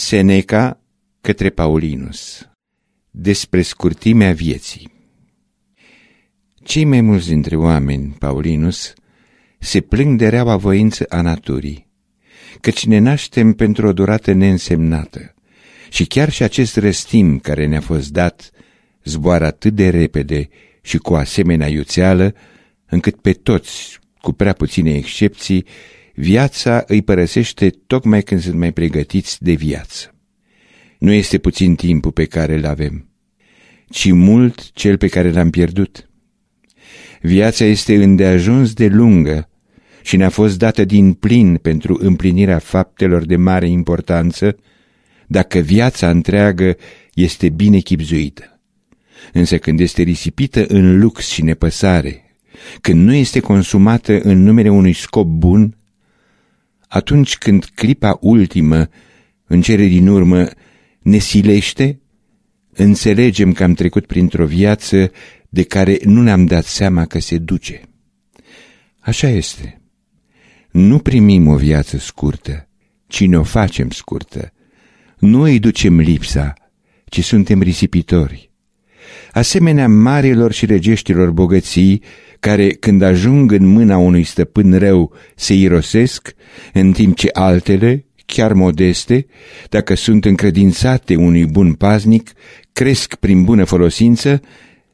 Seneca către Paulinus despre scurtimea vieții. Cei mai mulți dintre oameni, Paulinus, se plâng de reaua voință a naturii, căci ne naștem pentru o durată neînsemnată și chiar și acest răstim care ne-a fost dat zboară atât de repede și cu asemenea iuțeală, încât pe toți, cu prea puține excepții, viața îi părăsește tocmai când sunt mai pregătiți de viață. Nu este puțin timpul pe care îl avem, ci mult cel pe care l-am pierdut. Viața este îndeajuns de lungă și ne-a fost dată din plin pentru împlinirea faptelor de mare importanță, dacă viața întreagă este bine chipzuită. Însă când este risipită în lux și nepăsare, când nu este consumată în numele unui scop bun, atunci când clipa ultimă, în cele din urmă, ne silește, înțelegem că am trecut printr-o viață de care nu ne-am dat seama că se duce. Așa este. Nu primim o viață scurtă, ci ne o facem scurtă. Nu îi ducem lipsa, ci suntem risipitori asemenea marilor și regeștilor bogății, care, când ajung în mâna unui stăpân rău, se irosesc, în timp ce altele, chiar modeste, dacă sunt încredințate unui bun paznic, cresc prin bună folosință,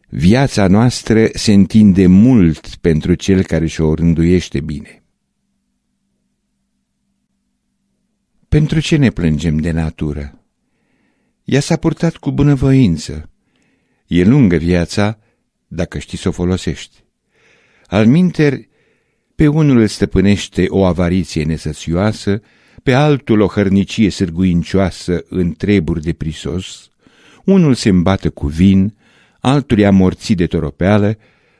viața noastră se întinde mult pentru cel care și-o rânduiește bine. Pentru ce ne plângem de natură? Ea s-a purtat cu bunăvoință E lungă viața dacă știi să o folosești. Al minter, pe unul îl stăpânește o avariție nesățioasă, pe altul o hărnicie sârguincioasă în treburi de prisos, unul se îmbată cu vin, altul e amorțit de toropeală,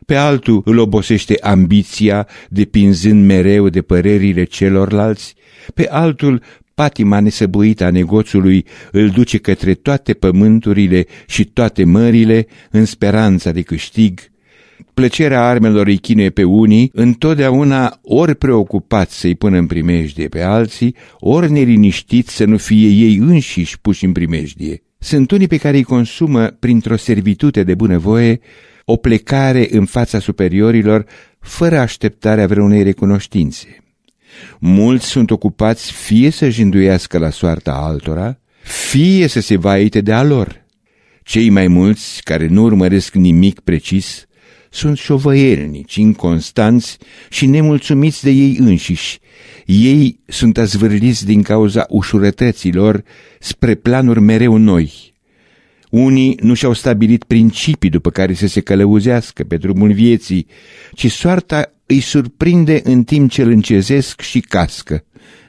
pe altul îl obosește ambiția, depinzând mereu de părerile celorlalți, pe altul patima nesăbuită a negoțului îl duce către toate pământurile și toate mările în speranța de câștig, plăcerea armelor îi chinuie pe unii, întotdeauna ori preocupați să-i pună în primejdie pe alții, ori neriniștiți să nu fie ei înșiși puși în primejdie. Sunt unii pe care îi consumă, printr-o servitute de bunăvoie, o plecare în fața superiorilor, fără așteptarea vreunei recunoștințe. Mulți sunt ocupați fie să jinduiască la soarta altora, fie să se vaite de a lor. Cei mai mulți, care nu urmăresc nimic precis, sunt șovăielnici, inconstanți și nemulțumiți de ei înșiși. Ei sunt azvârliți din cauza ușurătăților spre planuri mereu noi. Unii nu și-au stabilit principii după care să se călăuzească pe drumul vieții, ci soarta îi surprinde în timp ce îl încezesc și cască.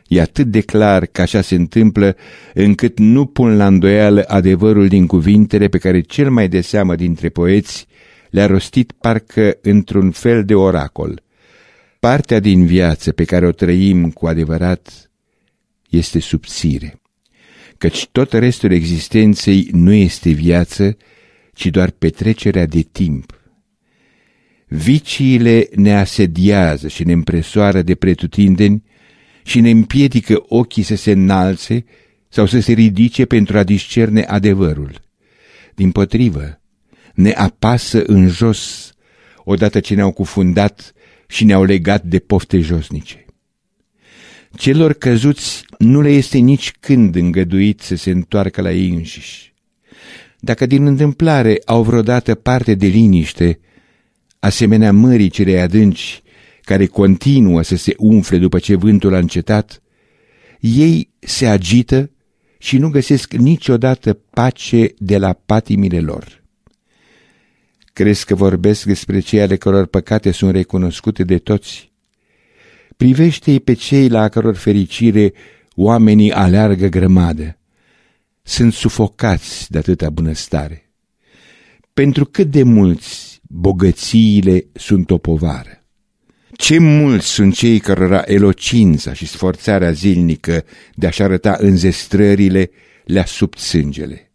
E atât de clar că așa se întâmplă, încât nu pun la îndoială adevărul din cuvintele pe care cel mai de seamă dintre poeți le-a rostit parcă într-un fel de oracol. Partea din viață pe care o trăim cu adevărat este subțire, căci tot restul existenței nu este viață, ci doar petrecerea de timp. Viciile ne asediază și ne împresoară de pretutindeni și ne împiedică ochii să se înalțe sau să se ridice pentru a discerne adevărul. Din potrivă, ne apasă în jos odată ce ne-au cufundat și ne-au legat de pofte josnice. Celor căzuți nu le este nici când îngăduit să se întoarcă la ei înșiși. Dacă din întâmplare au vreodată parte de liniște, asemenea mării cele adânci, care continuă să se umfle după ce vântul a încetat, ei se agită și nu găsesc niciodată pace de la patimile lor. Crezi că vorbesc despre cei ale căror păcate sunt recunoscute de toți? Privește-i pe cei la căror fericire oamenii aleargă grămadă. Sunt sufocați de atâta bunăstare. Pentru cât de mulți bogățiile sunt o povară. Ce mulți sunt cei cărora elocința și sforțarea zilnică de a-și arăta înzestrările le-a sub sângele.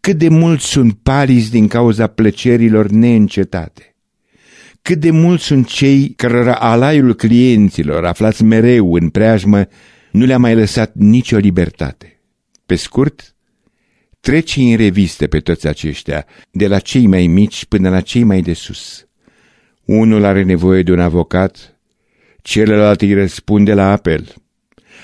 Cât de mulți sunt paliți din cauza plăcerilor neîncetate. Cât de mulți sunt cei cărora alaiul clienților, aflați mereu în preajmă, nu le-a mai lăsat nicio libertate. Pe scurt, Treci în revistă pe toți aceștia, de la cei mai mici până la cei mai de sus. Unul are nevoie de un avocat, celălalt îi răspunde la apel.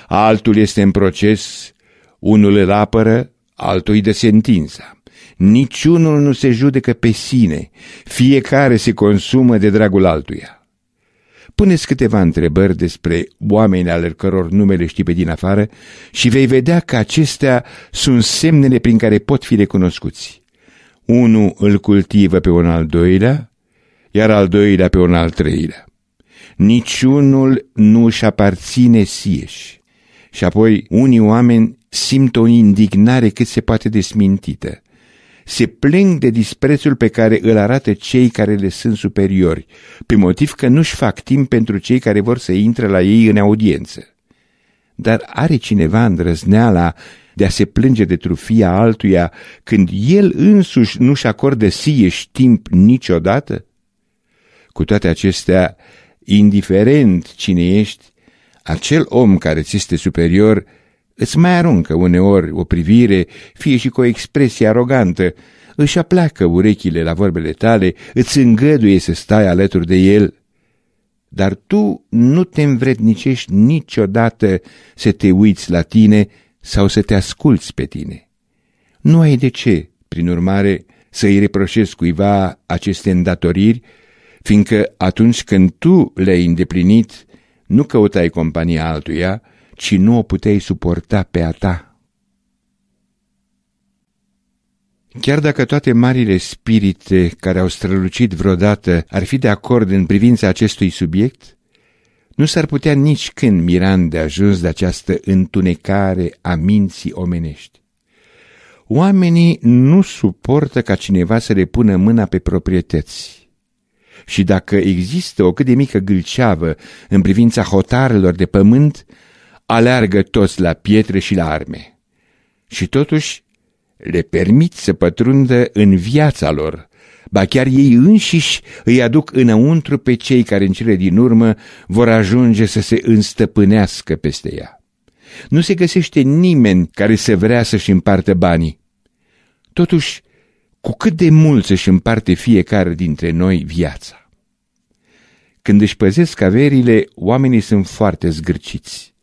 Altul este în proces, unul îl apără, altul îi dă sentința. Niciunul nu se judecă pe sine, fiecare se consumă de dragul altuia. Puneți câteva întrebări despre oameni ale căror numele știi pe din afară și vei vedea că acestea sunt semnele prin care pot fi recunoscuți. Unul îl cultivă pe un al doilea, iar al doilea pe un al treilea. Niciunul nu își aparține sieși. Și apoi unii oameni simt o indignare cât se poate desmintită se plâng de disprețul pe care îl arată cei care le sunt superiori, pe motiv că nu-și fac timp pentru cei care vor să intre la ei în audiență. Dar are cineva îndrăzneala de a se plânge de trufia altuia când el însuși nu-și acordă sieși timp niciodată? Cu toate acestea, indiferent cine ești, acel om care ți este superior – Îți mai aruncă uneori o privire, fie și cu o expresie arogantă, își apleacă urechile la vorbele tale, îți îngăduie să stai alături de el. Dar tu nu te învrednicești niciodată să te uiți la tine sau să te asculți pe tine. Nu ai de ce, prin urmare, să-i reproșezi cuiva aceste îndatoriri, fiindcă atunci când tu le-ai îndeplinit, nu căutai compania altuia, ci nu o puteai suporta pe a ta. Chiar dacă toate marile spirite care au strălucit vreodată ar fi de acord în privința acestui subiect, nu s-ar putea nici când Miran de ajuns de această întunecare a minții omenești. Oamenii nu suportă ca cineva să le pună mâna pe proprietăți. Și dacă există o cât de mică gâlceavă în privința hotarelor de pământ, aleargă toți la pietre și la arme. Și totuși le permit să pătrundă în viața lor, ba chiar ei înșiși îi aduc înăuntru pe cei care în cele din urmă vor ajunge să se înstăpânească peste ea. Nu se găsește nimeni care să vrea să-și împartă banii. Totuși, cu cât de mult să-și împarte fiecare dintre noi viața. Când își păzesc averile, oamenii sunt foarte zgârciți.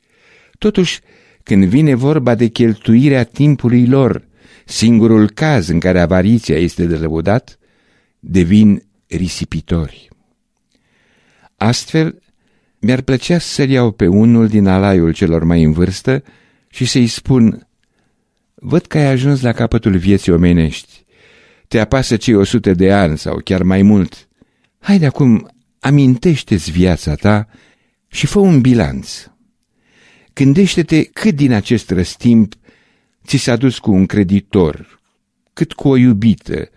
Totuși, când vine vorba de cheltuirea timpului lor, singurul caz în care avariția este dezlăudat, devin risipitori. Astfel, mi-ar plăcea să-l iau pe unul din alaiul celor mai în vârstă și să-i spun, văd că ai ajuns la capătul vieții omenești, te apasă cei o sută de ani sau chiar mai mult. Haide acum, amintește-ți viața ta și fă un bilanț. Gândește-te cât din acest răstimp ți s-a dus cu un creditor, cât cu o iubită,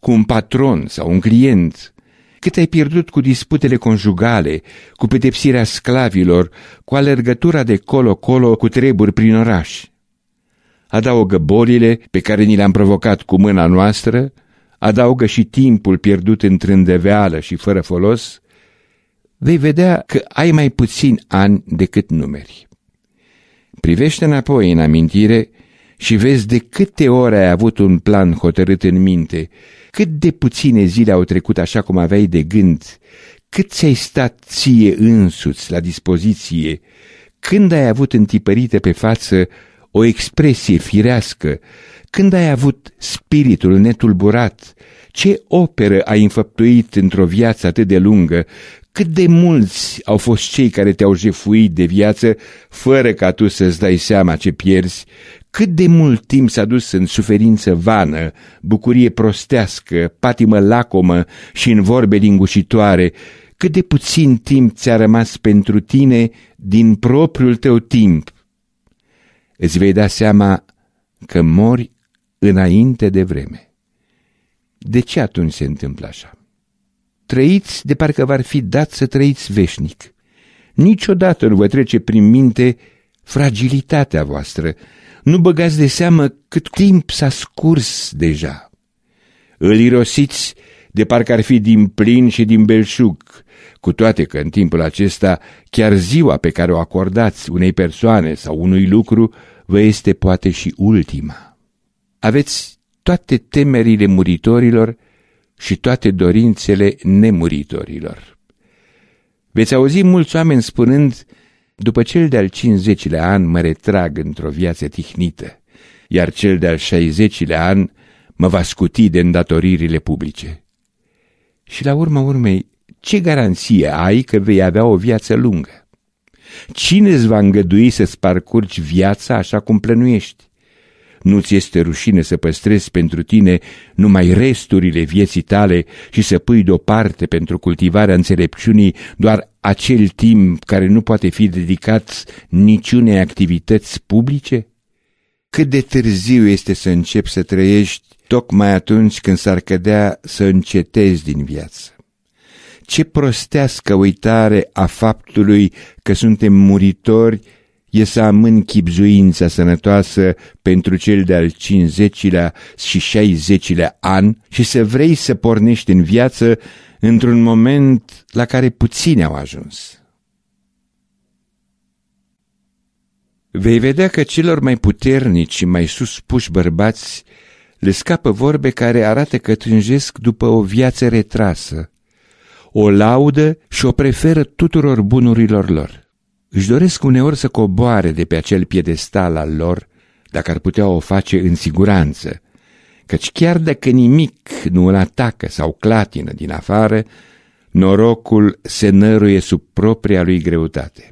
cu un patron sau un client, cât ai pierdut cu disputele conjugale, cu pedepsirea sclavilor, cu alergătura de colo-colo cu treburi prin oraș. Adaugă bolile pe care ni le-am provocat cu mâna noastră, adaugă și timpul pierdut în îndeveală și fără folos, vei vedea că ai mai puțin ani decât numeri. Privește înapoi în amintire și vezi de câte ori ai avut un plan hotărât în minte, cât de puține zile au trecut așa cum aveai de gând, cât ți-ai stat ție însuți la dispoziție, când ai avut întipărită pe față o expresie firească, când ai avut spiritul netulburat, ce operă ai înfăptuit într-o viață atât de lungă, cât de mulți au fost cei care te-au jefuit de viață fără ca tu să-ți dai seama ce pierzi? Cât de mult timp s-a dus în suferință vană, bucurie prostească, patimă lacomă și în vorbe lingușitoare? Cât de puțin timp ți-a rămas pentru tine din propriul tău timp? Îți vei da seama că mori înainte de vreme. De ce atunci se întâmplă așa? trăiți de parcă v-ar fi dat să trăiți veșnic. Niciodată nu vă trece prin minte fragilitatea voastră, nu băgați de seamă cât timp s-a scurs deja. Îl irosiți de parcă ar fi din plin și din belșug, cu toate că în timpul acesta chiar ziua pe care o acordați unei persoane sau unui lucru vă este poate și ultima. Aveți toate temerile muritorilor și toate dorințele nemuritorilor. Veți auzi mulți oameni spunând, după cel de-al 50-lea an mă retrag într-o viață tihnită, iar cel de-al 60-lea an mă va scuti de îndatoririle publice. Și la urma urmei, ce garanție ai că vei avea o viață lungă? Cine îți va îngădui să-ți parcurgi viața așa cum plănuiești? Nu ți este rușine să păstrezi pentru tine numai resturile vieții tale și să pui deoparte pentru cultivarea înțelepciunii doar acel timp care nu poate fi dedicat niciunei activități publice? Cât de târziu este să începi să trăiești tocmai atunci când s-ar cădea să încetezi din viață? Ce prostească uitare a faptului că suntem muritori e să amân chipzuința sănătoasă pentru cel de-al 50-lea și 60-lea an și să vrei să pornești în viață într-un moment la care puține au ajuns. Vei vedea că celor mai puternici și mai suspuși bărbați le scapă vorbe care arată că tânjesc după o viață retrasă, o laudă și o preferă tuturor bunurilor lor. Își doresc uneori să coboare de pe acel piedestal al lor, dacă ar putea o face în siguranță, căci chiar dacă nimic nu îl atacă sau clatină din afară, norocul se năruie sub propria lui greutate.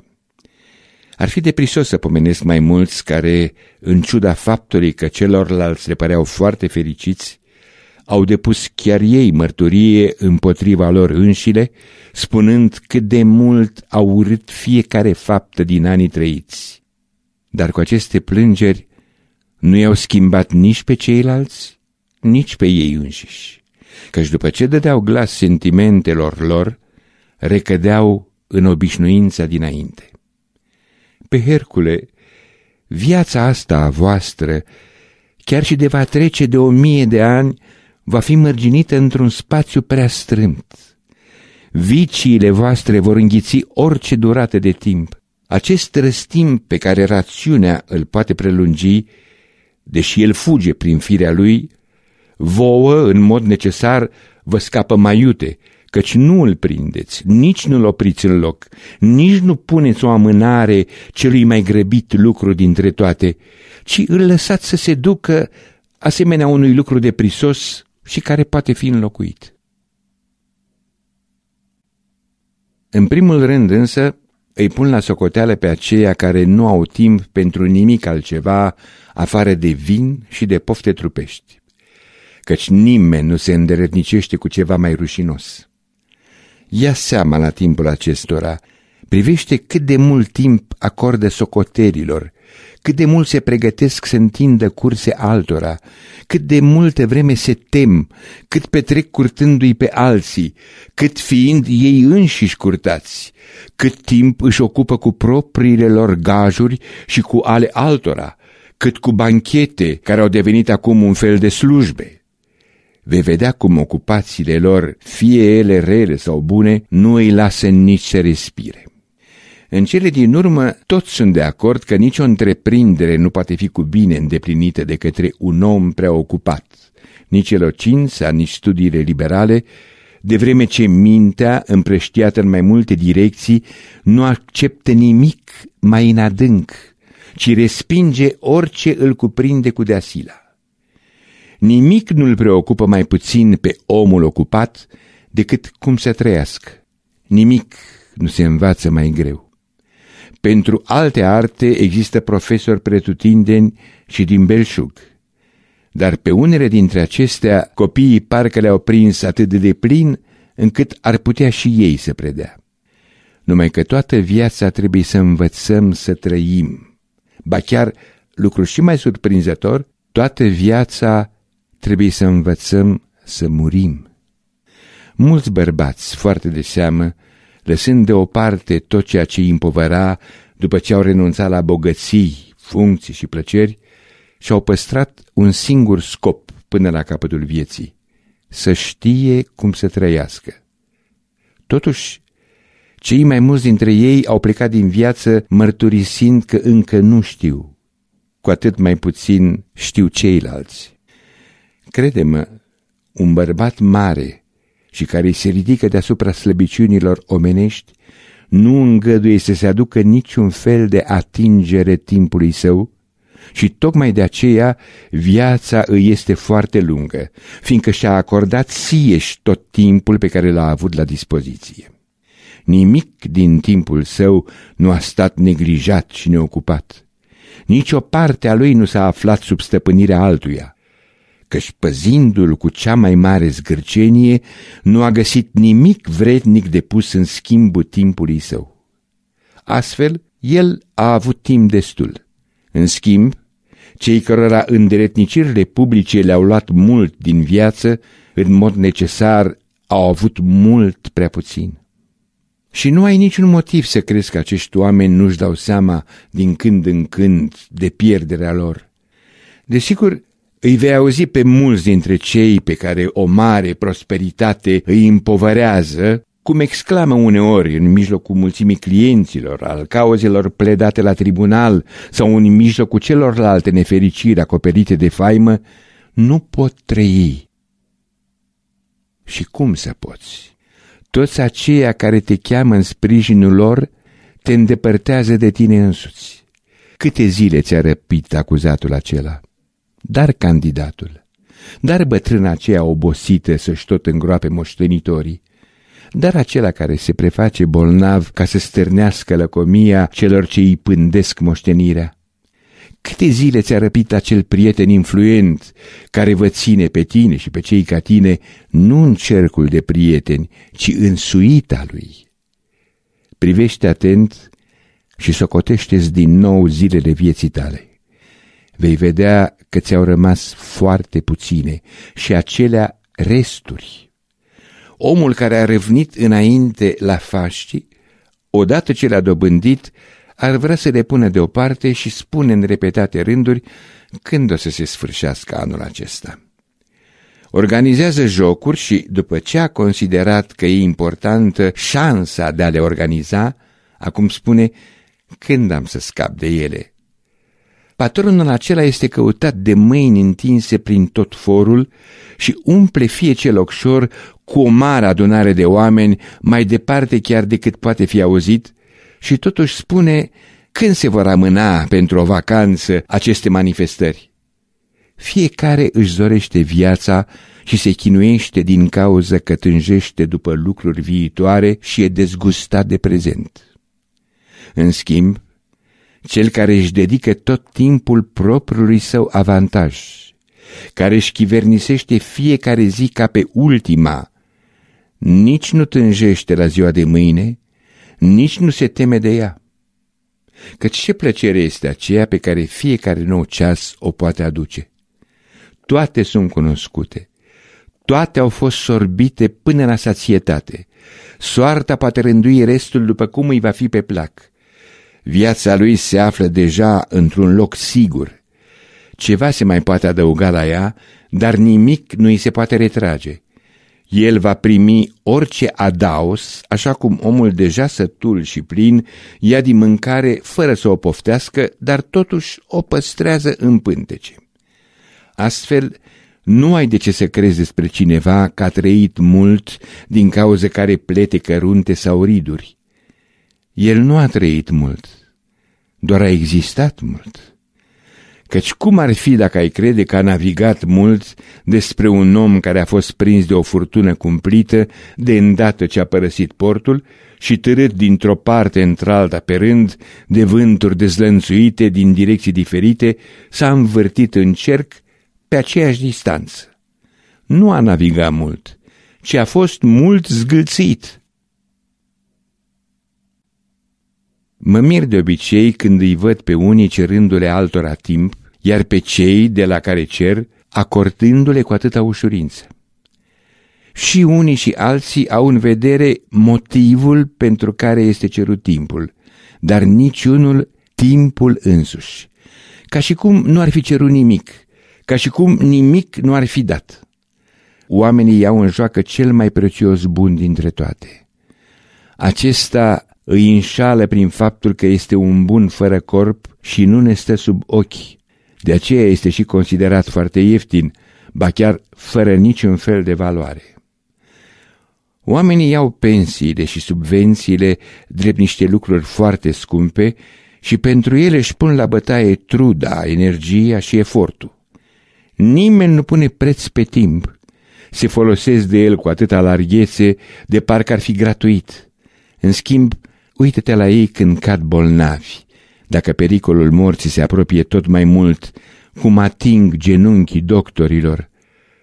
Ar fi deprisos să pomenesc mai mulți care, în ciuda faptului că celorlalți le păreau foarte fericiți, au depus chiar ei mărturie împotriva lor înșile, spunând cât de mult au urât fiecare faptă din anii trăiți. Dar cu aceste plângeri nu i-au schimbat nici pe ceilalți, nici pe ei înșiși, căci după ce dădeau glas sentimentelor lor, recădeau în obișnuința dinainte. Pe Hercule, viața asta a voastră, chiar și de va trece de o mie de ani, va fi mărginită într-un spațiu prea strâmt. Viciile voastre vor înghiți orice durată de timp. Acest răstimp pe care rațiunea îl poate prelungi, deși el fuge prin firea lui, vouă, în mod necesar, vă scapă mai iute, căci nu îl prindeți, nici nu-l opriți în loc, nici nu puneți o amânare celui mai grăbit lucru dintre toate, ci îl lăsați să se ducă asemenea unui lucru de prisos și care poate fi înlocuit. În primul rând însă, îi pun la socoteală pe aceia care nu au timp pentru nimic altceva afară de vin și de pofte trupești, căci nimeni nu se înderetnicește cu ceva mai rușinos. Ia seama la timpul acestora, privește cât de mult timp acordă socoterilor, cât de mult se pregătesc să întindă curse altora, cât de multe vreme se tem, cât petrec curtându-i pe alții, cât fiind ei înșiși curtați, cât timp își ocupă cu propriile lor gajuri și cu ale altora, cât cu banchete care au devenit acum un fel de slujbe vei vedea cum ocupațiile lor, fie ele rele sau bune, nu îi lasă nici să respire. În cele din urmă, toți sunt de acord că nicio întreprindere nu poate fi cu bine îndeplinită de către un om preocupat. nici elocința, nici studiile liberale, de vreme ce mintea, împrăștiată în mai multe direcții, nu acceptă nimic mai în adânc, ci respinge orice îl cuprinde cu deasila. Nimic nu îl preocupă mai puțin pe omul ocupat decât cum să trăiască. Nimic nu se învață mai greu. Pentru alte arte există profesori pretutindeni și din belșug. Dar pe unele dintre acestea copiii parcă le-au prins atât de deplin încât ar putea și ei să predea. Numai că toată viața trebuie să învățăm să trăim. Ba chiar, lucru și mai surprinzător, toată viața trebuie să învățăm să murim. Mulți bărbați, foarte de seamă, lăsând deoparte tot ceea ce îi împovăra după ce au renunțat la bogății, funcții și plăceri, și-au păstrat un singur scop până la capătul vieții, să știe cum să trăiască. Totuși, cei mai mulți dintre ei au plecat din viață mărturisind că încă nu știu, cu atât mai puțin știu ceilalți. Crede-mă, un bărbat mare și care se ridică deasupra slăbiciunilor omenești, nu îngăduie să se aducă niciun fel de atingere timpului său și tocmai de aceea viața îi este foarte lungă, fiindcă și-a acordat sieși tot timpul pe care l-a avut la dispoziție. Nimic din timpul său nu a stat neglijat și neocupat. Nici o parte a lui nu s-a aflat sub stăpânirea altuia căci păzindu-l cu cea mai mare zgârcenie, nu a găsit nimic vrednic de pus în schimbul timpului său. Astfel, el a avut timp destul. În schimb, cei cărora înderetnicirile publice le-au luat mult din viață, în mod necesar au avut mult prea puțin. Și nu ai niciun motiv să crezi că acești oameni nu-și dau seama din când în când de pierderea lor. Desigur, îi vei auzi pe mulți dintre cei pe care o mare prosperitate îi împovărează, cum exclamă uneori în mijlocul mulțimii clienților, al cauzelor pledate la tribunal sau în mijlocul celorlalte nefericiri acoperite de faimă, nu pot trăi. Și cum să poți? Toți aceia care te cheamă în sprijinul lor te îndepărtează de tine însuți. Câte zile ți-a răpit acuzatul acela? dar candidatul, dar bătrâna aceea obosită să-și tot îngroape moștenitorii, dar acela care se preface bolnav ca să stârnească lăcomia celor ce îi pândesc moștenirea. Câte zile ți-a răpit acel prieten influent care vă ține pe tine și pe cei ca tine nu în cercul de prieteni, ci în suita lui? Privește atent și socotește din nou zilele vieții tale. Vei vedea că ți-au rămas foarte puține și acelea resturi. Omul care a răvnit înainte la faști, odată ce le-a dobândit, ar vrea să le pună deoparte și spune în repetate rânduri când o să se sfârșească anul acesta. Organizează jocuri și, după ce a considerat că e importantă șansa de a le organiza, acum spune, când am să scap de ele? Patronul acela este căutat de mâini întinse prin tot forul și umple fie ce locșor cu o mare adunare de oameni, mai departe chiar decât poate fi auzit, și totuși spune când se vor amâna pentru o vacanță aceste manifestări. Fiecare își dorește viața și se chinuiește din cauză că tânjește după lucruri viitoare și e dezgustat de prezent. În schimb, cel care își dedică tot timpul propriului său avantaj, care își chivernisește fiecare zi ca pe ultima, nici nu tânjește la ziua de mâine, nici nu se teme de ea. Căci ce plăcere este aceea pe care fiecare nou ceas o poate aduce? Toate sunt cunoscute, toate au fost sorbite până la sațietate. Soarta poate rândui restul după cum îi va fi pe plac. Viața lui se află deja într-un loc sigur. Ceva se mai poate adăuga la ea, dar nimic nu îi se poate retrage. El va primi orice adaos, așa cum omul deja sătul și plin ia din mâncare fără să o poftească, dar totuși o păstrează în pântece. Astfel, nu ai de ce să crezi despre cineva că a trăit mult din cauze care plete cărunte sau riduri. El nu a trăit mult, doar a existat mult. Căci cum ar fi dacă ai crede că a navigat mult despre un om care a fost prins de o furtună cumplită de îndată ce a părăsit portul și târât dintr-o parte într-alta pe rând de vânturi dezlănțuite din direcții diferite s-a învârtit în cerc pe aceeași distanță? Nu a navigat mult, ci a fost mult zgâlțit Mă mir de obicei când îi văd pe unii cerându-le altora timp, iar pe cei de la care cer, acordându-le cu atâta ușurință. Și unii și alții au în vedere motivul pentru care este cerut timpul, dar niciunul timpul însuși. Ca și cum nu ar fi cerut nimic, ca și cum nimic nu ar fi dat. Oamenii iau în joacă cel mai prețios bun dintre toate. Acesta îi înșală prin faptul că este un bun fără corp și nu ne stă sub ochi. De aceea este și considerat foarte ieftin, ba chiar fără niciun fel de valoare. Oamenii iau pensiile și subvențiile drept niște lucruri foarte scumpe și pentru ele își pun la bătaie truda, energia și efortul. Nimeni nu pune preț pe timp. Se folosesc de el cu atâta larghețe de parcă ar fi gratuit. În schimb, Uită-te la ei când cad bolnavi, dacă pericolul morții se apropie tot mai mult, cum ating genunchii doctorilor.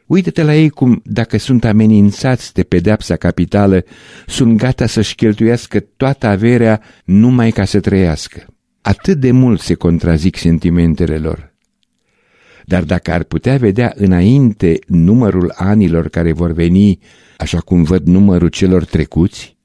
Uită-te la ei cum, dacă sunt amenințați de pedepsa capitală, sunt gata să-și cheltuiască toată averea numai ca să trăiască. Atât de mult se contrazic sentimentele lor. Dar dacă ar putea vedea înainte numărul anilor care vor veni, așa cum văd numărul celor trecuți,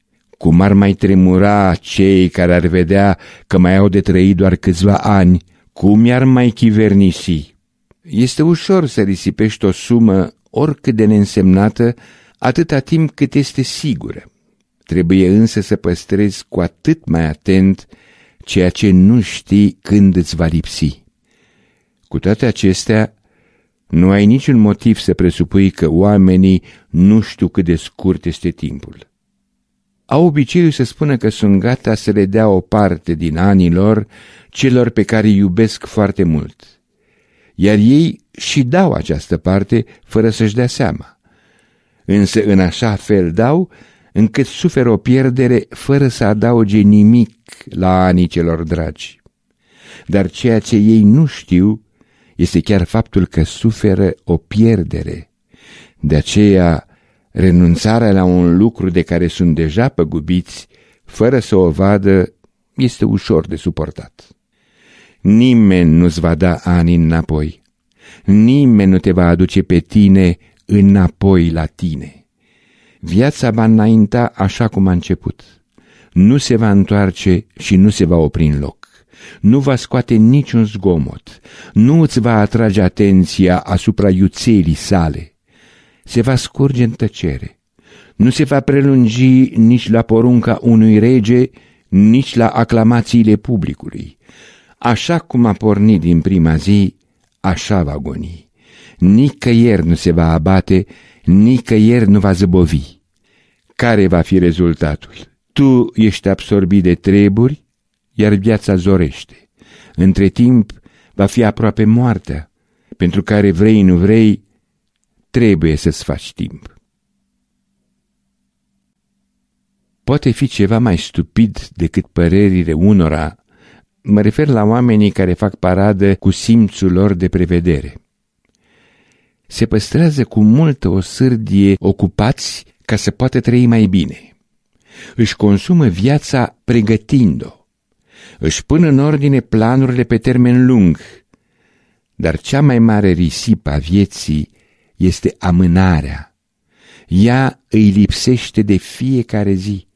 cum ar mai tremura cei care ar vedea că mai au de trăit doar câțiva ani, cum i-ar mai chivernisi. Este ușor să risipești o sumă, oricât de neînsemnată, atâta timp cât este sigură. Trebuie însă să păstrezi cu atât mai atent ceea ce nu știi când îți va lipsi. Cu toate acestea, nu ai niciun motiv să presupui că oamenii nu știu cât de scurt este timpul au obiceiul să spună că sunt gata să le dea o parte din anilor celor pe care îi iubesc foarte mult. Iar ei și dau această parte fără să-și dea seama. Însă în așa fel dau încât suferă o pierdere fără să adauge nimic la anii celor dragi. Dar ceea ce ei nu știu este chiar faptul că suferă o pierdere. De aceea Renunțarea la un lucru de care sunt deja păgubiți, fără să o vadă, este ușor de suportat. Nimeni nu-ți va da ani înapoi. Nimeni nu te va aduce pe tine înapoi la tine. Viața va înainta așa cum a început. Nu se va întoarce și nu se va opri în loc. Nu va scoate niciun zgomot. Nu îți va atrage atenția asupra iuțelii sale se va scurge în tăcere. Nu se va prelungi nici la porunca unui rege, nici la aclamațiile publicului. Așa cum a pornit din prima zi, așa va goni. Nicăieri nu se va abate, nicăieri nu va zăbovi. Care va fi rezultatul? Tu ești absorbit de treburi, iar viața zorește. Între timp va fi aproape moartea, pentru care vrei nu vrei, trebuie să-ți faci timp. Poate fi ceva mai stupid decât părerile unora, mă refer la oamenii care fac paradă cu simțul lor de prevedere. Se păstrează cu multă o sârdie ocupați ca să poată trăi mai bine. Își consumă viața pregătind-o. Își pun în ordine planurile pe termen lung, dar cea mai mare risipă a vieții este amânarea. Ea îi lipsește de fiecare zi.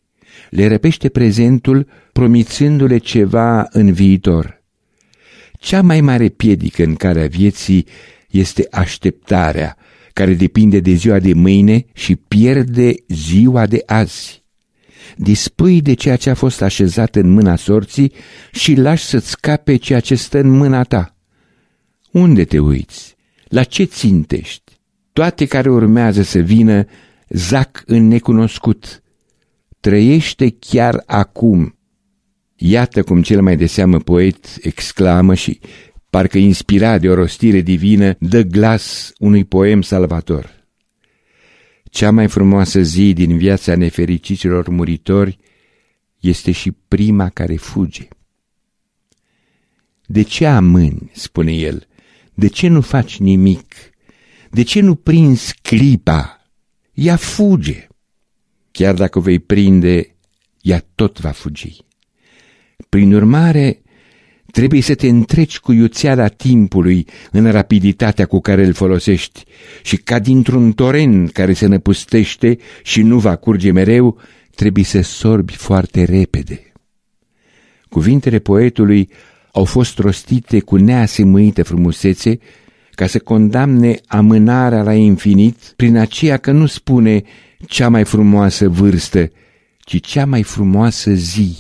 Le răpește prezentul promițându-le ceva în viitor. Cea mai mare piedică în care a vieții este așteptarea, care depinde de ziua de mâine și pierde ziua de azi. Dispui de ceea ce a fost așezat în mâna sorții și lași să-ți scape ceea ce stă în mâna ta. Unde te uiți? La ce țintești? toate care urmează să vină zac în necunoscut. Trăiește chiar acum. Iată cum cel mai de seamă poet exclamă și, parcă inspirat de o rostire divină, dă glas unui poem salvator. Cea mai frumoasă zi din viața nefericiților muritori este și prima care fuge. De ce amâni, spune el, de ce nu faci nimic? De ce nu prinzi clipa? Ea fuge. Chiar dacă o vei prinde, ea tot va fugi. Prin urmare, trebuie să te întreci cu iuțeala timpului în rapiditatea cu care îl folosești și ca dintr-un toren care se năpustește și nu va curge mereu, trebuie să sorbi foarte repede. Cuvintele poetului au fost rostite cu neasemuită frumusețe ca să condamne amânarea la infinit prin aceea că nu spune cea mai frumoasă vârstă, ci cea mai frumoasă zi.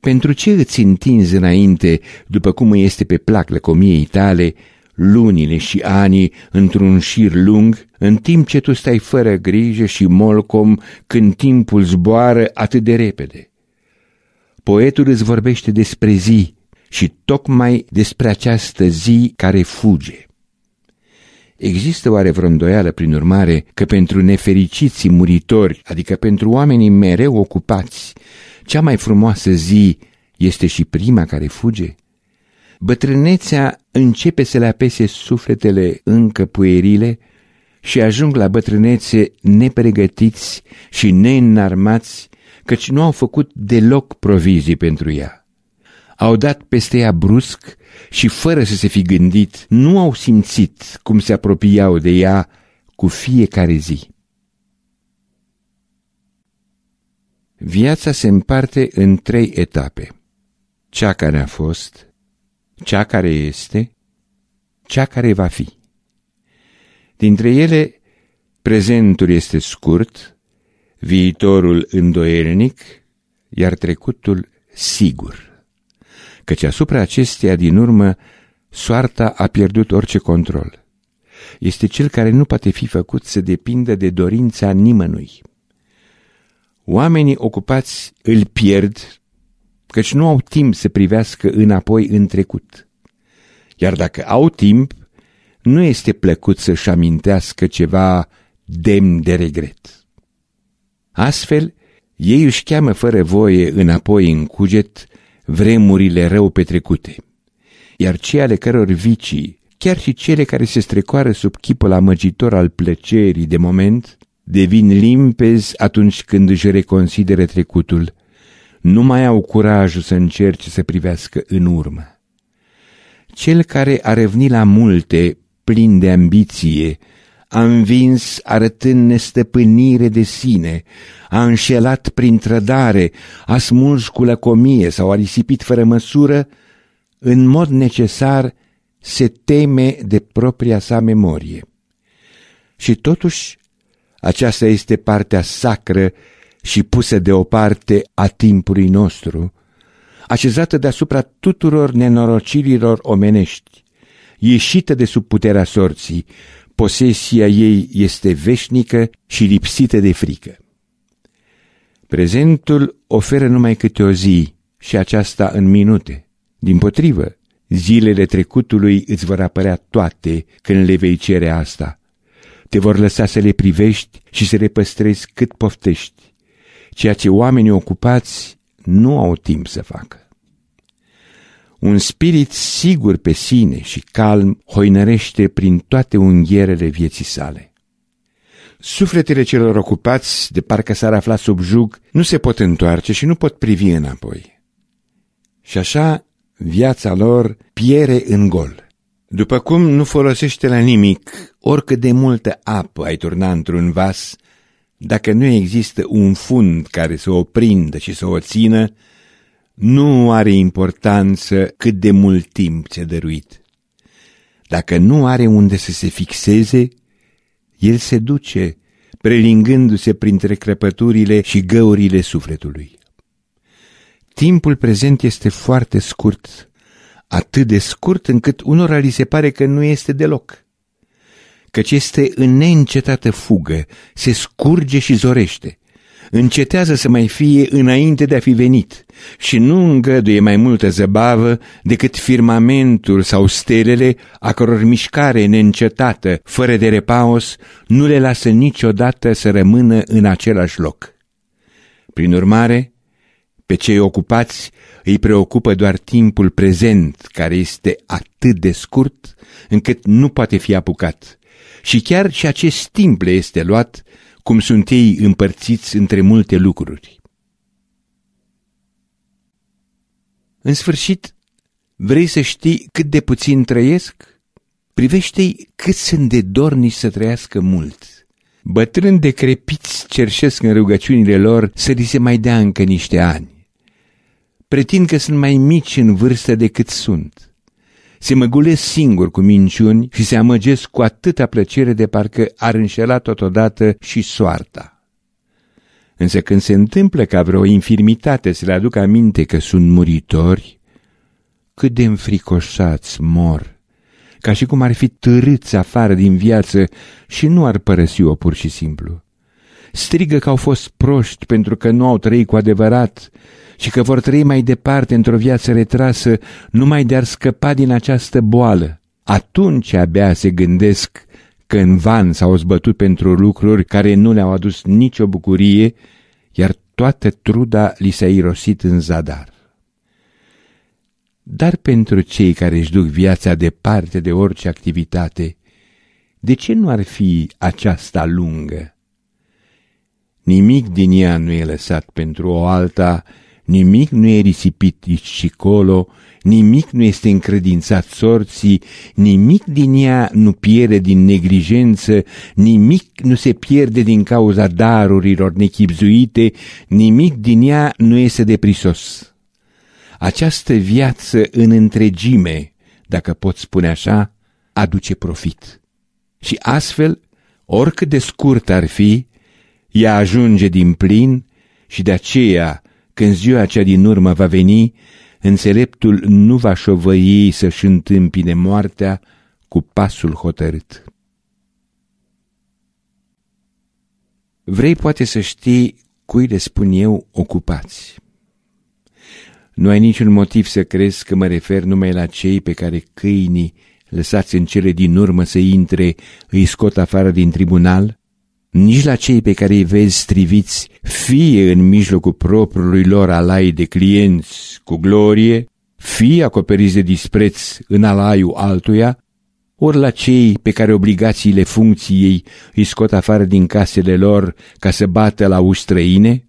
Pentru ce îți întinzi înainte, după cum îi este pe plac lăcomiei tale, lunile și anii într-un șir lung, în timp ce tu stai fără grijă și molcom când timpul zboară atât de repede? Poetul îți vorbește despre zi și tocmai despre această zi care fuge. Există oare vreo îndoială, prin urmare, că pentru nefericiții muritori, adică pentru oamenii mereu ocupați, cea mai frumoasă zi este și prima care fuge? Bătrânețea începe să le apese sufletele încă puierile și ajung la bătrânețe nepregătiți și neînarmați, căci nu au făcut deloc provizii pentru ea. Au dat peste ea brusc și fără să se fi gândit, nu au simțit cum se apropiau de ea cu fiecare zi. Viața se împarte în trei etape. Cea care a fost, cea care este, cea care va fi. Dintre ele, prezentul este scurt, viitorul îndoielnic, iar trecutul sigur căci asupra acesteia din urmă soarta a pierdut orice control. Este cel care nu poate fi făcut să depindă de dorința nimănui. Oamenii ocupați îl pierd, căci nu au timp să privească înapoi în trecut. Iar dacă au timp, nu este plăcut să-și amintească ceva demn de regret. Astfel, ei își cheamă fără voie înapoi în cuget vremurile rău petrecute, iar cei ale căror vicii, chiar și cele care se strecoară sub chipul amăgitor al plăcerii de moment, devin limpezi atunci când își reconsideră trecutul, nu mai au curajul să încerce să privească în urmă. Cel care a revenit la multe, plin de ambiție, a învins arătând nestăpânire de sine, a înșelat prin trădare, a smuls cu lăcomie sau a risipit fără măsură, în mod necesar se teme de propria sa memorie. Și totuși, aceasta este partea sacră și pusă deoparte a timpului nostru, așezată deasupra tuturor nenorocirilor omenești, ieșită de sub puterea sorții, posesia ei este veșnică și lipsită de frică. Prezentul oferă numai câte o zi și aceasta în minute. Din potrivă, zilele trecutului îți vor apărea toate când le vei cere asta. Te vor lăsa să le privești și să le păstrezi cât poftești, ceea ce oamenii ocupați nu au timp să facă. Un spirit sigur pe sine și calm hoinărește prin toate unghierele vieții sale. Sufletele celor ocupați, de parcă s-ar afla sub jug, nu se pot întoarce și nu pot privi înapoi. Și așa viața lor piere în gol. După cum nu folosește la nimic, oricât de multă apă ai turna într-un vas, dacă nu există un fund care să o prindă și să o țină, nu are importanță cât de mult timp ți-a dăruit. Dacă nu are unde să se fixeze, el se duce, prelingându-se printre crăpăturile și găurile sufletului. Timpul prezent este foarte scurt, atât de scurt încât unora li se pare că nu este deloc, căci este în neîncetată fugă, se scurge și zorește încetează să mai fie înainte de a fi venit și nu îngăduie mai multă zăbavă decât firmamentul sau stelele a căror mișcare neîncetată, fără de repaus, nu le lasă niciodată să rămână în același loc. Prin urmare, pe cei ocupați îi preocupă doar timpul prezent, care este atât de scurt încât nu poate fi apucat. Și chiar și acest timp le este luat cum sunt ei împărțiți între multe lucruri. În sfârșit, vrei să știi cât de puțin trăiesc? Privește-i cât sunt de dorni să trăiască mult. Bătrân de crepiți cerșesc în rugăciunile lor să li se mai dea încă niște ani. Pretind că sunt mai mici în vârstă decât sunt se măgulesc singur cu minciuni și se amăgesc cu atâta plăcere de parcă ar înșela totodată și soarta. Însă când se întâmplă ca vreo infirmitate să le aducă aminte că sunt muritori, cât de înfricoșați mor, ca și cum ar fi târâți afară din viață și nu ar părăsi-o pur și simplu. Strigă că au fost proști pentru că nu au trăit cu adevărat și că vor trăi mai departe într-o viață retrasă numai de a scăpa din această boală. Atunci abia se gândesc că în van s-au zbătut pentru lucruri care nu le-au adus nicio bucurie, iar toată truda li s-a irosit în zadar. Dar pentru cei care își duc viața departe de orice activitate, de ce nu ar fi aceasta lungă? Nimic din ea nu e lăsat pentru o alta nimic nu e risipit și colo, nimic nu este încredințat sorții, nimic din ea nu pierde din negrijență, nimic nu se pierde din cauza darurilor nechipzuite, nimic din ea nu este de prisos. Această viață în întregime, dacă pot spune așa, aduce profit. Și astfel, oricât de scurt ar fi, ea ajunge din plin și de aceea când ziua cea din urmă va veni, înțeleptul nu va șovăi să-și întâmpine moartea cu pasul hotărât. Vrei poate să știi cui le spun eu ocupați. Nu ai niciun motiv să crezi că mă refer numai la cei pe care câinii, lăsați în cele din urmă să intre, îi scot afară din tribunal, nici la cei pe care îi vezi striviți, fie în mijlocul propriului lor alai de clienți cu glorie, fie acoperiți de dispreț în alaiul altuia, ori la cei pe care obligațiile funcției îi scot afară din casele lor ca să bată la ustrăine,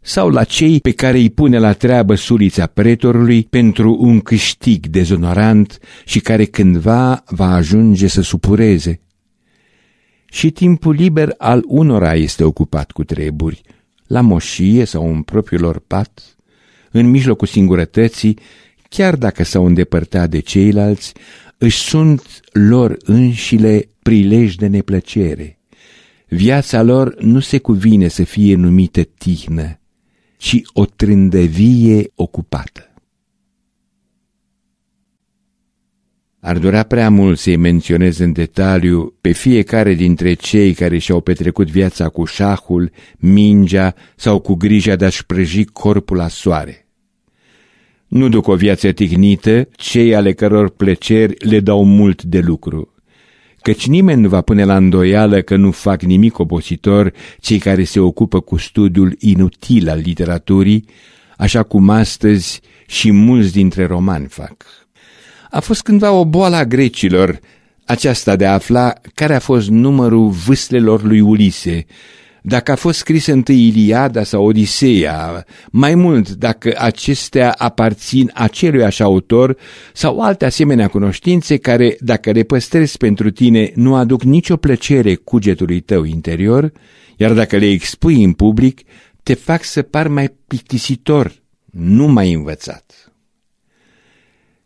sau la cei pe care îi pune la treabă sulița pretorului pentru un câștig dezonorant și care cândva va ajunge să supureze. Și timpul liber al unora este ocupat cu treburi, la moșie sau în propriul lor pat, în mijlocul singurătății, chiar dacă s-au îndepărtat de ceilalți, își sunt lor înșile prilej de neplăcere. Viața lor nu se cuvine să fie numită tihnă, ci o trândăvie ocupată. Ar dura prea mult să-i menționez în detaliu pe fiecare dintre cei care și-au petrecut viața cu șahul, mingea sau cu grija de a-și prăji corpul la soare. Nu duc o viață tignită cei ale căror plăceri le dau mult de lucru, căci nimeni nu va pune la îndoială că nu fac nimic obositor cei care se ocupă cu studiul inutil al literaturii, așa cum astăzi și mulți dintre romani fac a fost cândva o boală a grecilor, aceasta de a afla care a fost numărul vâslelor lui Ulise, dacă a fost scris întâi Iliada sau Odiseea, mai mult dacă acestea aparțin acelui așa autor sau alte asemenea cunoștințe care, dacă le păstrezi pentru tine, nu aduc nicio plăcere cugetului tău interior, iar dacă le expui în public, te fac să par mai plictisitor, nu mai învățat.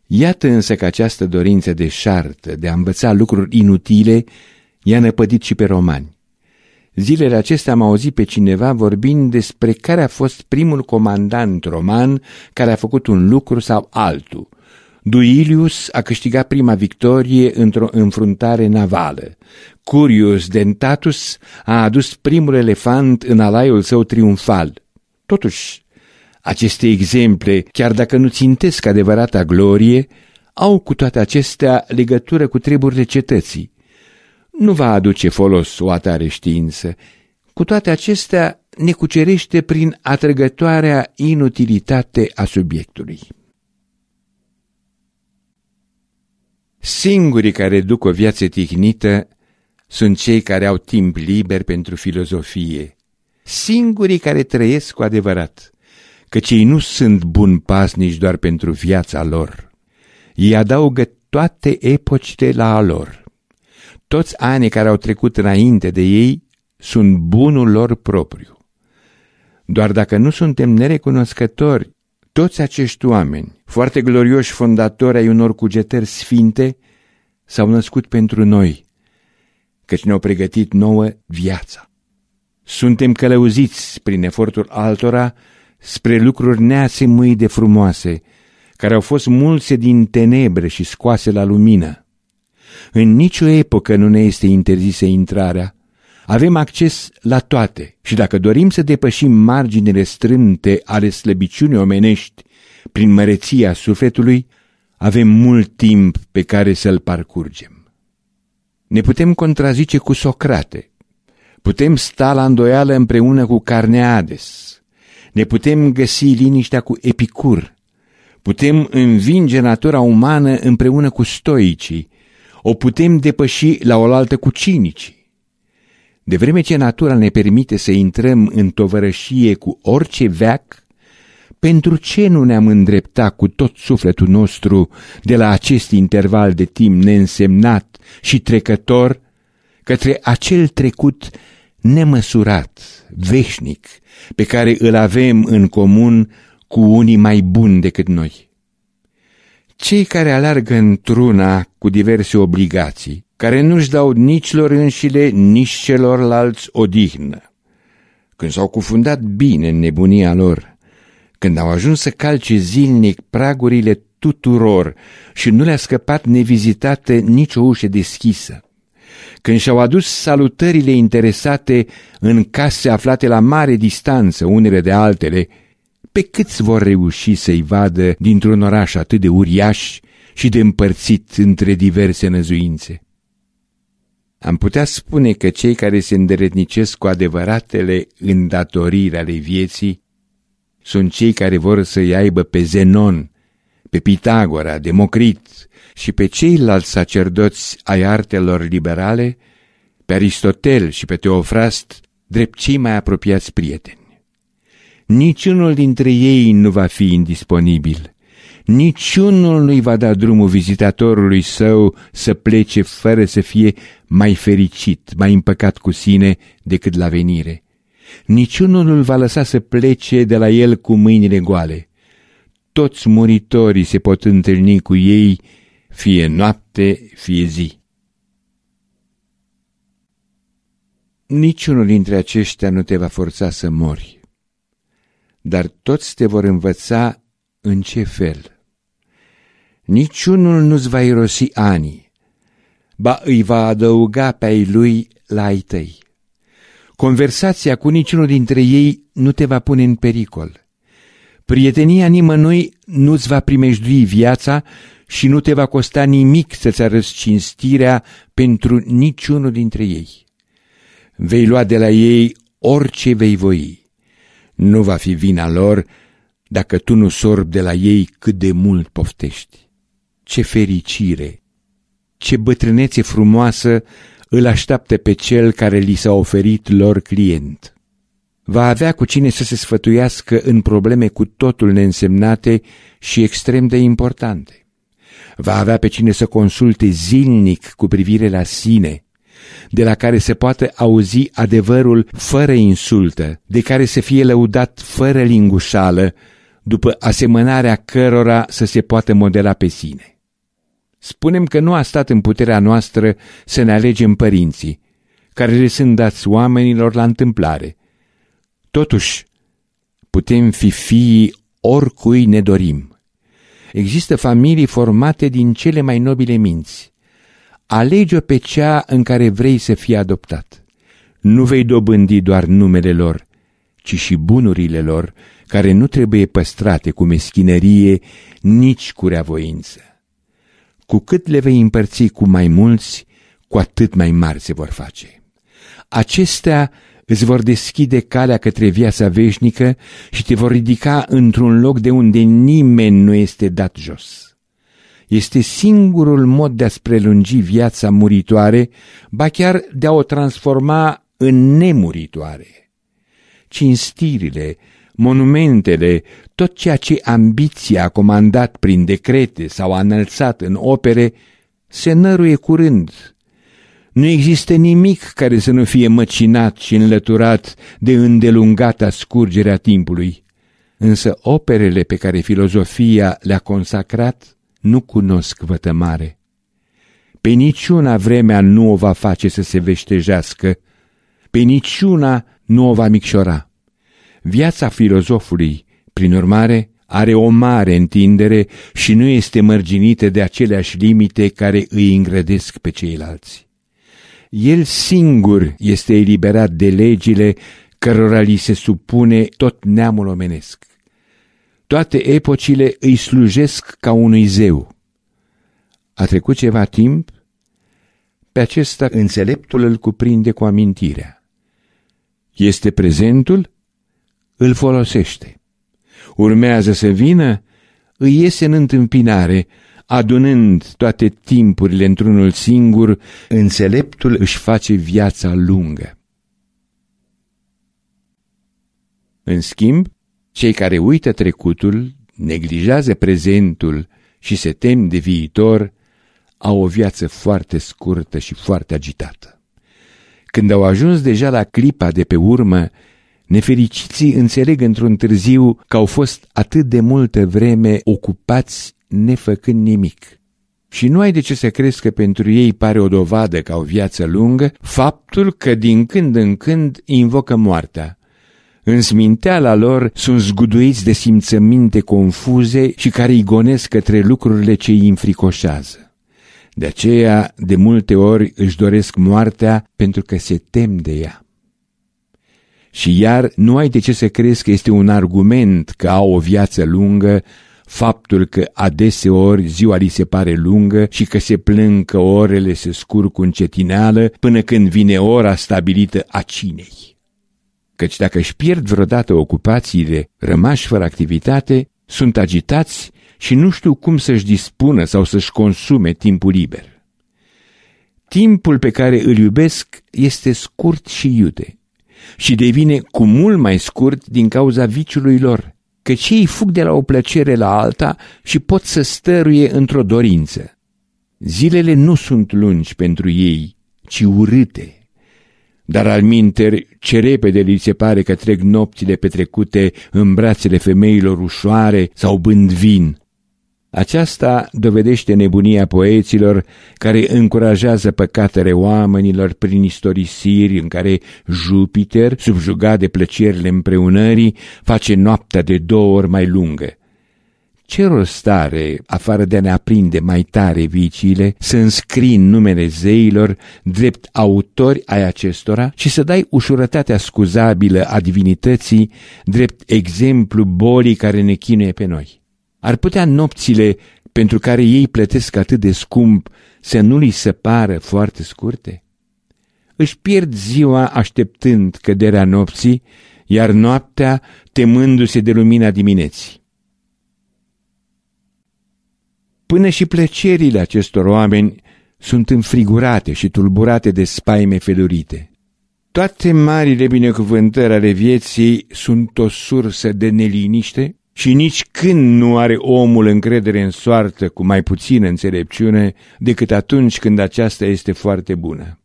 Iată însă că această dorință de șartă, de a învăța lucruri inutile, i-a năpădit și pe romani. Zilele acestea am auzit pe cineva vorbind despre care a fost primul comandant roman care a făcut un lucru sau altul. Duilius a câștigat prima victorie într-o înfruntare navală. Curius Dentatus a adus primul elefant în alaiul său triumfal. Totuși, aceste exemple, chiar dacă nu țintesc adevărata glorie, au cu toate acestea legătură cu treburile cetății. Nu va aduce folos o atare știință. Cu toate acestea ne cucerește prin atrăgătoarea inutilitate a subiectului. Singurii care duc o viață tihnită sunt cei care au timp liber pentru filozofie, singurii care trăiesc cu adevărat căci ei nu sunt pas nici doar pentru viața lor. Ei adaugă toate epocile la a lor. Toți anii care au trecut înainte de ei sunt bunul lor propriu. Doar dacă nu suntem nerecunoscători, toți acești oameni, foarte glorioși fondatori ai unor cugetări sfinte, s-au născut pentru noi, căci ne-au pregătit nouă viața. Suntem călăuziți prin efortul altora spre lucruri neasemui de frumoase, care au fost mulse din tenebre și scoase la lumină. În nicio epocă nu ne este interzisă intrarea, avem acces la toate și dacă dorim să depășim marginile strânte ale slăbiciunii omenești prin măreția sufletului, avem mult timp pe care să-l parcurgem. Ne putem contrazice cu Socrate, putem sta la îndoială împreună cu Carneades, ne putem găsi liniștea cu Epicur, putem învinge natura umană împreună cu stoicii, o putem depăși la oaltă cu cinicii. De vreme ce natura ne permite să intrăm în tovărășie cu orice veac, pentru ce nu ne-am îndreptat cu tot sufletul nostru de la acest interval de timp neînsemnat și trecător către acel trecut nemăsurat, veșnic, pe care îl avem în comun cu unii mai buni decât noi. Cei care alargă într-una cu diverse obligații, care nu-și dau nici lor înșile, nici celorlalți odihnă, când s-au cufundat bine în nebunia lor, când au ajuns să calce zilnic pragurile tuturor și nu le-a scăpat nevizitate nicio ușă deschisă, când și-au adus salutările interesate în case aflate la mare distanță unele de altele, pe câți vor reuși să-i vadă dintr-un oraș atât de uriaș și de împărțit între diverse năzuințe? Am putea spune că cei care se înderetnicesc cu adevăratele îndatoriri ale vieții sunt cei care vor să-i aibă pe Zenon, pe Pitagora, Democrit și pe ceilalți sacerdoți ai artelor liberale, pe Aristotel și pe Teofrast, drept cei mai apropiați prieteni. Niciunul dintre ei nu va fi indisponibil, niciunul nu-i va da drumul vizitatorului său să plece fără să fie mai fericit, mai împăcat cu sine decât la venire. Niciunul nu îl va lăsa să plece de la el cu mâinile goale toți muritorii se pot întâlni cu ei, fie noapte, fie zi. Niciunul dintre aceștia nu te va forța să mori, dar toți te vor învăța în ce fel. Niciunul nu-ți va irosi ani, ba îi va adăuga pe ai lui la ai tăi. Conversația cu niciunul dintre ei nu te va pune în pericol Prietenia nimănui nu-ți va primejdui viața și nu te va costa nimic să-ți arăți cinstirea pentru niciunul dintre ei. Vei lua de la ei orice vei voi. Nu va fi vina lor dacă tu nu sorbi de la ei cât de mult poftești. Ce fericire! Ce bătrânețe frumoasă îl așteaptă pe cel care li s-a oferit lor client! va avea cu cine să se sfătuiască în probleme cu totul neînsemnate și extrem de importante. Va avea pe cine să consulte zilnic cu privire la sine, de la care se poate auzi adevărul fără insultă, de care să fie lăudat fără lingușală, după asemănarea cărora să se poată modela pe sine. Spunem că nu a stat în puterea noastră să ne alegem părinții, care le sunt dați oamenilor la întâmplare – Totuși, putem fi fiii oricui ne dorim. Există familii formate din cele mai nobile minți. Alege-o pe cea în care vrei să fii adoptat. Nu vei dobândi doar numele lor, ci și bunurile lor, care nu trebuie păstrate cu meschinerie, nici cu reavoință. Cu cât le vei împărți cu mai mulți, cu atât mai mari se vor face. Acestea îți vor deschide calea către viața veșnică și te vor ridica într-un loc de unde nimeni nu este dat jos. Este singurul mod de a-ți prelungi viața muritoare, ba chiar de a o transforma în nemuritoare. Cinstirile, monumentele, tot ceea ce ambiția a comandat prin decrete sau a înălțat în opere, se năruie curând nu există nimic care să nu fie măcinat și înlăturat de îndelungata scurgere a timpului. Însă operele pe care filozofia le-a consacrat nu cunosc vătămare. Pe niciuna vremea nu o va face să se veștejească, pe niciuna nu o va micșora. Viața filozofului, prin urmare, are o mare întindere și nu este mărginită de aceleași limite care îi îngrădesc pe ceilalți el singur este eliberat de legile cărora li se supune tot neamul omenesc. Toate epocile îi slujesc ca unui zeu. A trecut ceva timp, pe acesta înțeleptul îl cuprinde cu amintirea. Este prezentul, îl folosește. Urmează să vină, îi iese în întâmpinare, adunând toate timpurile într-unul singur, înțeleptul își face viața lungă. În schimb, cei care uită trecutul, neglijează prezentul și se tem de viitor, au o viață foarte scurtă și foarte agitată. Când au ajuns deja la clipa de pe urmă, nefericiții înțeleg într-un târziu că au fost atât de multă vreme ocupați nefăcând nimic. Și nu ai de ce să crezi că pentru ei pare o dovadă ca o viață lungă faptul că din când în când invocă moartea. În sminteala lor sunt zguduiți de simțăminte confuze și care îi gonesc către lucrurile ce îi înfricoșează. De aceea, de multe ori își doresc moartea pentru că se tem de ea. Și iar nu ai de ce să crezi că este un argument că au o viață lungă faptul că adeseori ziua li se pare lungă și că se plâng că orele se scurg cu încetineală până când vine ora stabilită a cinei. Căci dacă își pierd vreodată ocupațiile, rămași fără activitate, sunt agitați și nu știu cum să-și dispună sau să-și consume timpul liber. Timpul pe care îl iubesc este scurt și iute și devine cu mult mai scurt din cauza viciului lor, căci ei fug de la o plăcere la alta și pot să stăruie într-o dorință. Zilele nu sunt lungi pentru ei, ci urâte. Dar al minter, ce repede li se pare că trec nopțile petrecute în brațele femeilor ușoare sau bând vin – aceasta dovedește nebunia poeților care încurajează păcatele oamenilor prin istorisiri în care Jupiter, subjugat de plăcerile împreunării, face noaptea de două ori mai lungă. Ce rost are, afară de a ne aprinde mai tare viciile, să înscrii numele zeilor drept autori ai acestora și să dai ușurătatea scuzabilă a divinității drept exemplu bolii care ne chinuie pe noi? Ar putea nopțile pentru care ei plătesc atât de scump să nu li se pară foarte scurte? Își pierd ziua așteptând căderea nopții, iar noaptea temându-se de lumina dimineții. Până și plăcerile acestor oameni sunt înfrigurate și tulburate de spaime felurite. Toate marile binecuvântări ale vieții sunt o sursă de neliniște și nici când nu are omul încredere în soartă cu mai puțină înțelepciune decât atunci când aceasta este foarte bună.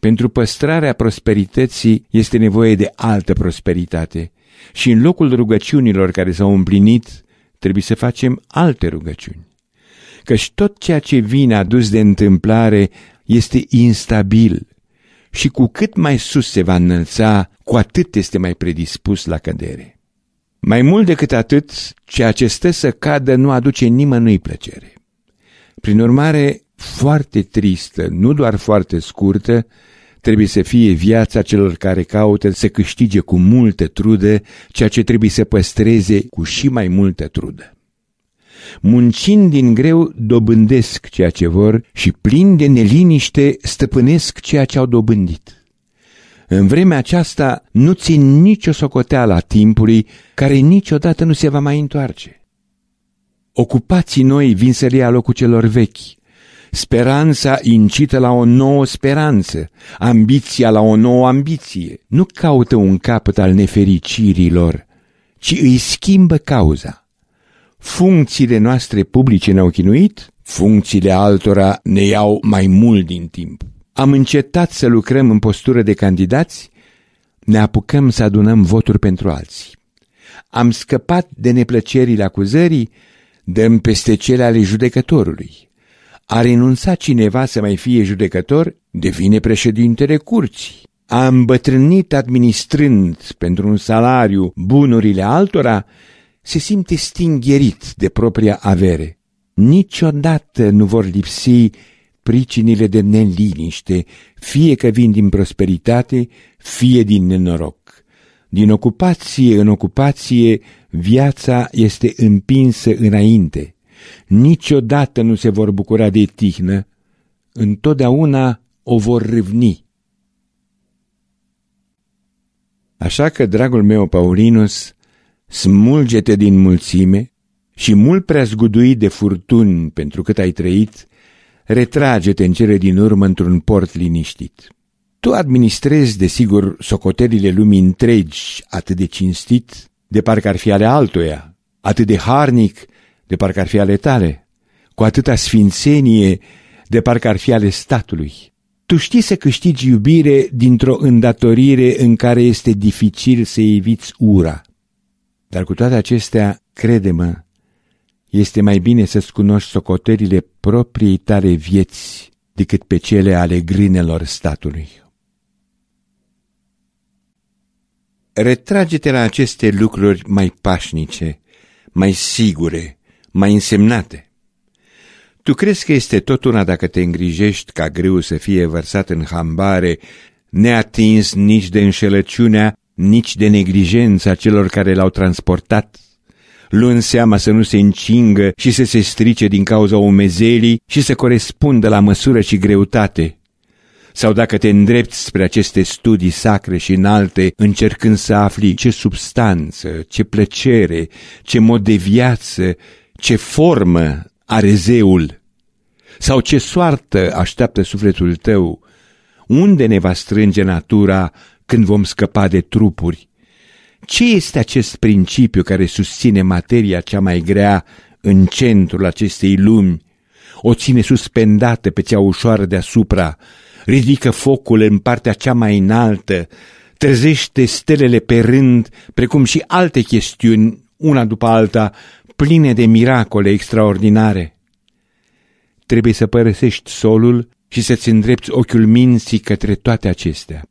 Pentru păstrarea prosperității este nevoie de altă prosperitate și în locul rugăciunilor care s-au împlinit trebuie să facem alte rugăciuni. Căci tot ceea ce vine adus de întâmplare este instabil și cu cât mai sus se va înălța, cu atât este mai predispus la cădere. Mai mult decât atât, ceea ce stă să cadă nu aduce nimănui plăcere. Prin urmare, foarte tristă, nu doar foarte scurtă, trebuie să fie viața celor care caută să câștige cu multă trudă ceea ce trebuie să păstreze cu și mai multă trudă. Muncind din greu, dobândesc ceea ce vor și plin de neliniște stăpânesc ceea ce au dobândit. În vremea aceasta nu țin nicio socoteală a timpului care niciodată nu se va mai întoarce. Ocupații noi vin să ia locul celor vechi. Speranța incită la o nouă speranță, ambiția la o nouă ambiție. Nu caută un capăt al nefericirilor, ci îi schimbă cauza. Funcțiile noastre publice ne-au chinuit, funcțiile altora ne iau mai mult din timp am încetat să lucrăm în postură de candidați, ne apucăm să adunăm voturi pentru alții. Am scăpat de neplăcerile acuzării, dăm peste cele ale judecătorului. A renunțat cineva să mai fie judecător, devine președintele curții. A îmbătrânit administrând pentru un salariu bunurile altora, se simte stingherit de propria avere. Niciodată nu vor lipsi pricinile de neliniște, fie că vin din prosperitate, fie din nenoroc. Din ocupație în ocupație, viața este împinsă înainte. Niciodată nu se vor bucura de tihnă, întotdeauna o vor râvni. Așa că, dragul meu, Paulinus, smulge-te din mulțime și mult prea zguduit de furtuni pentru cât ai trăit, retrage-te în cele din urmă într-un port liniștit. Tu administrezi, desigur, socotelile lumii întregi atât de cinstit, de parcă ar fi ale altuia, atât de harnic, de parcă ar fi ale tale, cu atâta sfințenie, de parcă ar fi ale statului. Tu știi să câștigi iubire dintr-o îndatorire în care este dificil să eviți ura. Dar cu toate acestea, crede-mă, este mai bine să-ți cunoști socoterile propriei tale vieți decât pe cele ale grinelor statului. Retrage-te la aceste lucruri mai pașnice, mai sigure, mai însemnate. Tu crezi că este tot una dacă te îngrijești ca greu să fie vărsat în hambare, neatins nici de înșelăciunea, nici de neglijența celor care l-au transportat luând seama să nu se încingă și să se strice din cauza umezelii și să corespundă la măsură și greutate. Sau dacă te îndrepți spre aceste studii sacre și înalte, încercând să afli ce substanță, ce plăcere, ce mod de viață, ce formă are zeul, sau ce soartă așteaptă sufletul tău, unde ne va strânge natura când vom scăpa de trupuri ce este acest principiu care susține materia cea mai grea în centrul acestei lumi? O ține suspendată pe cea ușoară deasupra, ridică focul în partea cea mai înaltă, trezește stelele pe rând, precum și alte chestiuni, una după alta, pline de miracole extraordinare. Trebuie să părăsești solul și să-ți îndrepți ochiul minții către toate acestea.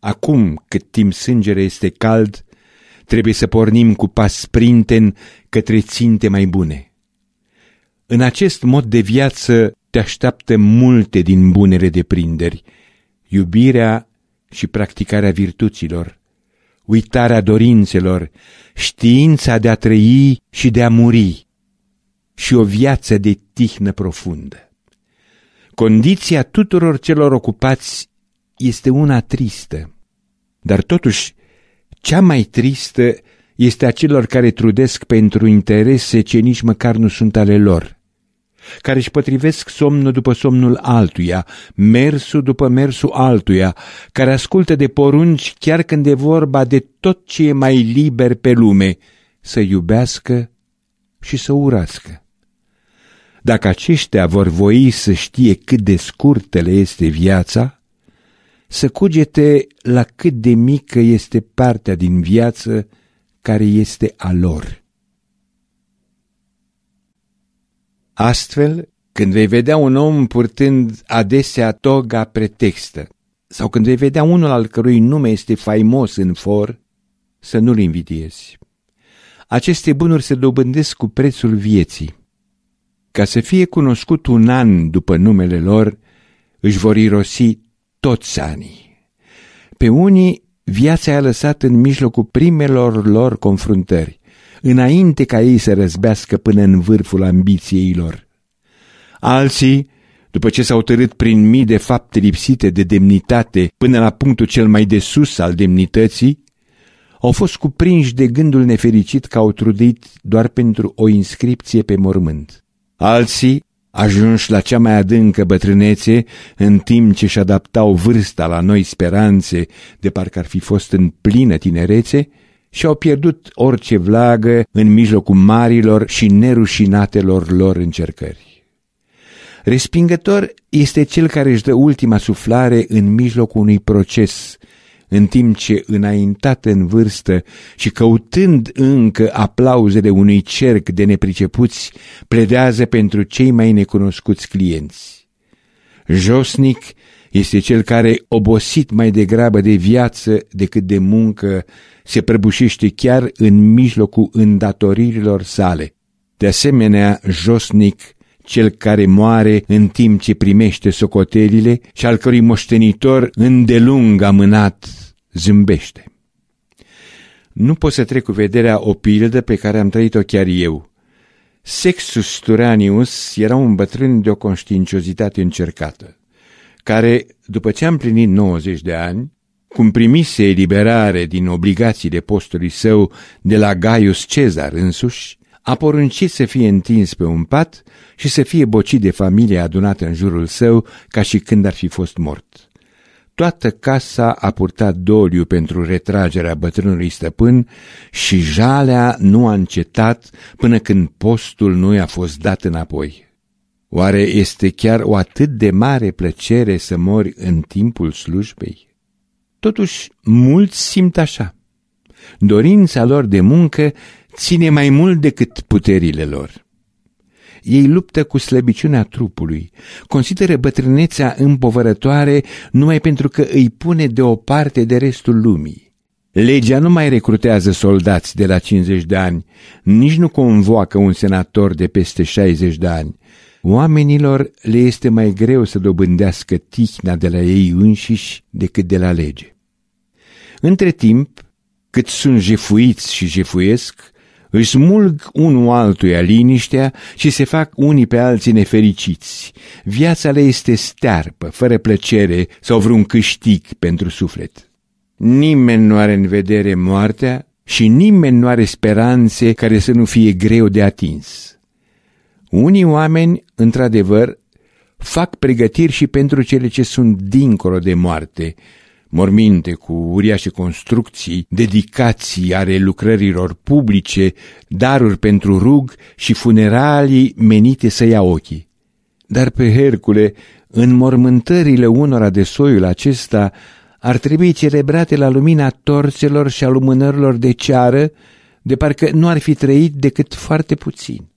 Acum, cât timp sângele este cald, trebuie să pornim cu pas sprinten către ținte mai bune. În acest mod de viață te așteaptă multe din bunele deprinderi, iubirea și practicarea virtuților, uitarea dorințelor, știința de a trăi și de a muri și o viață de tihnă profundă. Condiția tuturor celor ocupați este una tristă, dar totuși cea mai tristă este a celor care trudesc pentru interese ce nici măcar nu sunt ale lor, care își potrivesc somnul după somnul altuia, mersul după mersul altuia, care ascultă de porunci chiar când e vorba de tot ce e mai liber pe lume, să iubească și să urască. Dacă aceștia vor voi să știe cât de scurtă este viața, să cugete la cât de mică este partea din viață care este a lor. Astfel, când vei vedea un om purtând adesea toga pretextă, sau când vei vedea unul al cărui nume este faimos în for, să nu-l invidiezi. Aceste bunuri se dobândesc cu prețul vieții. Ca să fie cunoscut un an după numele lor, își vor irosi toți anii. Pe unii viața i-a lăsat în mijlocul primelor lor confruntări, înainte ca ei să răzbească până în vârful ambiției lor. Alții, după ce s-au tărât prin mii de fapte lipsite de demnitate până la punctul cel mai de sus al demnității, au fost cuprinși de gândul nefericit că au trudit doar pentru o inscripție pe mormânt. Alții ajunși la cea mai adâncă bătrânețe, în timp ce își adaptau vârsta la noi speranțe, de parcă ar fi fost în plină tinerețe, și-au pierdut orice vlagă în mijlocul marilor și nerușinatelor lor încercări. Respingător este cel care își dă ultima suflare în mijlocul unui proces în timp ce înaintat în vârstă și căutând încă aplauzele unui cerc de nepricepuți, pledează pentru cei mai necunoscuți clienți. Josnic este cel care, obosit mai degrabă de viață decât de muncă, se prăbușește chiar în mijlocul îndatoririlor sale. De asemenea, josnic cel care moare în timp ce primește socoterile și al cărui moștenitor îndelung amânat zâmbește. Nu pot să trec cu vederea o pildă pe care am trăit-o chiar eu. Sextus Turanius era un bătrân de o conștiinciozitate încercată, care, după ce a împlinit 90 de ani, cum primise eliberare din obligațiile postului său de la Gaius Cezar însuși, a poruncit să fie întins pe un pat și să fie bocit de familie adunată în jurul său ca și când ar fi fost mort. Toată casa a purtat doliu pentru retragerea bătrânului stăpân și jalea nu a încetat până când postul nu i-a fost dat înapoi. Oare este chiar o atât de mare plăcere să mori în timpul slujbei? Totuși, mulți simt așa. Dorința lor de muncă ține mai mult decât puterile lor. Ei luptă cu slăbiciunea trupului, consideră bătrânețea împovărătoare numai pentru că îi pune deoparte de restul lumii. Legea nu mai recrutează soldați de la 50 de ani, nici nu convoacă un senator de peste 60 de ani. Oamenilor le este mai greu să dobândească tihna de la ei înșiși decât de la lege. Între timp, cât sunt jefuiți și jefuiesc, își smulg unul altuia liniștea și se fac unii pe alții nefericiți. Viața le este stearpă, fără plăcere sau vreun câștig pentru suflet. Nimeni nu are în vedere moartea și nimeni nu are speranțe care să nu fie greu de atins. Unii oameni, într-adevăr, fac pregătiri și pentru cele ce sunt dincolo de moarte, morminte cu uriașe construcții, dedicații ale lucrărilor publice, daruri pentru rug și funeralii menite să ia ochii. Dar pe Hercule, în mormântările unora de soiul acesta, ar trebui celebrate la lumina torțelor și a lumânărilor de ceară, de parcă nu ar fi trăit decât foarte puțin.